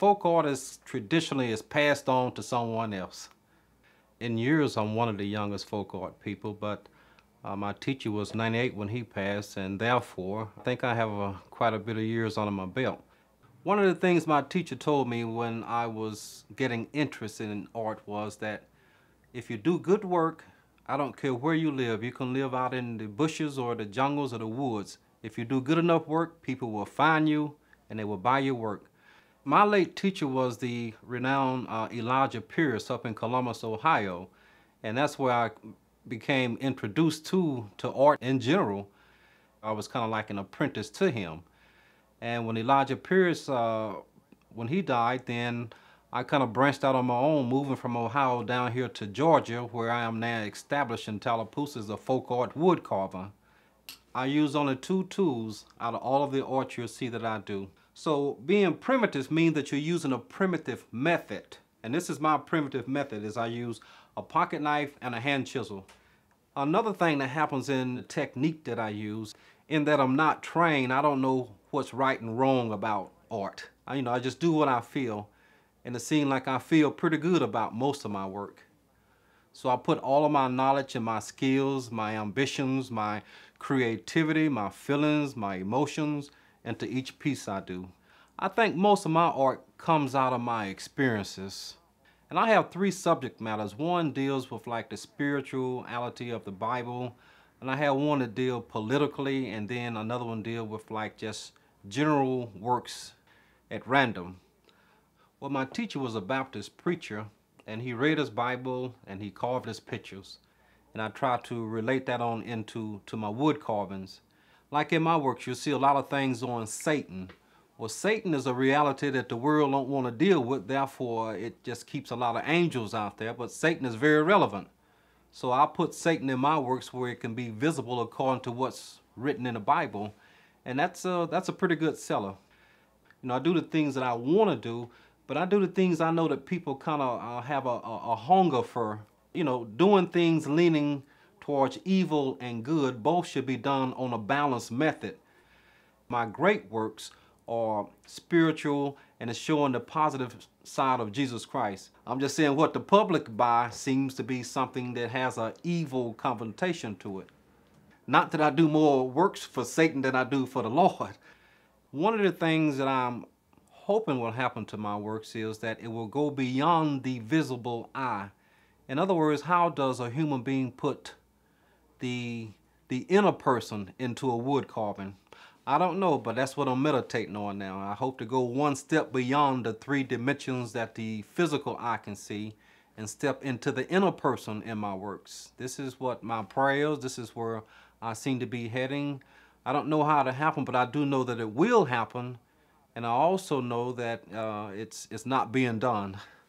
folk art is traditionally is passed on to someone else. In years, I'm one of the youngest folk art people, but uh, my teacher was 98 when he passed, and therefore, I think I have quite a bit of years under my belt. One of the things my teacher told me when I was getting interested in art was that if you do good work, I don't care where you live, you can live out in the bushes or the jungles or the woods. If you do good enough work, people will find you and they will buy your work. My late teacher was the renowned uh, Elijah Pierce up in Columbus, Ohio, and that's where I became introduced to, to art in general. I was kind of like an apprentice to him. And when Elijah Pierce, uh, when he died, then I kind of branched out on my own, moving from Ohio down here to Georgia, where I am now establishing Tallapoosa as a folk art wood carver. I use only two tools out of all of the art you'll see that I do. So being primitive means that you're using a primitive method. And this is my primitive method is I use a pocket knife and a hand chisel. Another thing that happens in the technique that I use in that I'm not trained, I don't know what's right and wrong about art. I, you know, I just do what I feel and it seems like I feel pretty good about most of my work. So I put all of my knowledge and my skills, my ambitions, my creativity, my feelings, my emotions, and to each piece I do. I think most of my art comes out of my experiences. And I have three subject matters. One deals with like the spirituality of the Bible, and I have one to deal politically, and then another one deal with like just general works at random. Well, my teacher was a Baptist preacher, and he read his Bible and he carved his pictures. And I try to relate that on into to my wood carvings. Like in my works, you'll see a lot of things on Satan. Well, Satan is a reality that the world don't want to deal with, therefore it just keeps a lot of angels out there, but Satan is very relevant. So I put Satan in my works where it can be visible according to what's written in the Bible, and that's a, that's a pretty good seller. You know, I do the things that I want to do, but I do the things I know that people kind of uh, have a, a, a hunger for. You know, doing things leaning towards evil and good, both should be done on a balanced method. My great works are spiritual and is showing the positive side of Jesus Christ. I'm just saying what the public buy seems to be something that has an evil connotation to it. Not that I do more works for Satan than I do for the Lord. One of the things that I'm hoping will happen to my works is that it will go beyond the visible eye. In other words, how does a human being put the, the inner person into a wood carving. I don't know, but that's what I'm meditating on now. I hope to go one step beyond the three dimensions that the physical eye can see and step into the inner person in my works. This is what my prayers, this is where I seem to be heading. I don't know how to happen, but I do know that it will happen. And I also know that uh, it's, it's not being done.